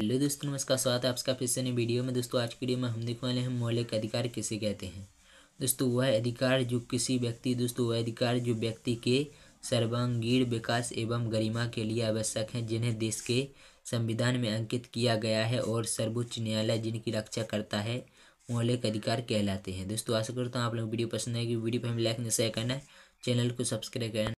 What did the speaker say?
hello दोस्तों नमस्कार स्वागत है आपका फिर से नई वीडियो में दोस्तों आज की वीडियो में हम देखने वाले हैं मौलिक अधिकार किसे कहते हैं दोस्तों वह अधिकार जो किसी व्यक्ति दोस्तों वह अधिकार जो व्यक्ति के सर्वांगीण विकास एवं गरिमा के लिए आवश्यक हैं जिन्हें देश के संविधान में अंकित किया गया है और सर्वोच्च न्यायालय जिनकी रक्षा करता है मौलिक अधिकार कहलाते हैं दोस्तों आशा करता हूँ आप लोग वीडियो पसंद आएगी वीडियो पर हमें लाइक शेयर करना चैनल को सब्सक्राइब करना